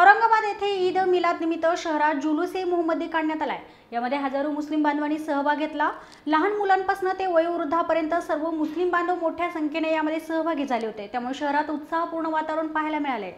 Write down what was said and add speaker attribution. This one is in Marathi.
Speaker 1: औरंगाबाद येथे ईद मिलाद निमित्त शहरात जुलूस ए मोहम्मदी काढण्यात आलाय यामध्ये हजारो मुस्लिम बांधवांनी सहभाग घेतला लहान मुलांपासून ते वयोवृद्धापर्यंत सर्व मुस्लिम बांधव मोठ्या संख्येने यामध्ये सहभागी झाले होते त्यामुळे शहरात उत्साहपूर्ण वातावरण पाहायला मिळाले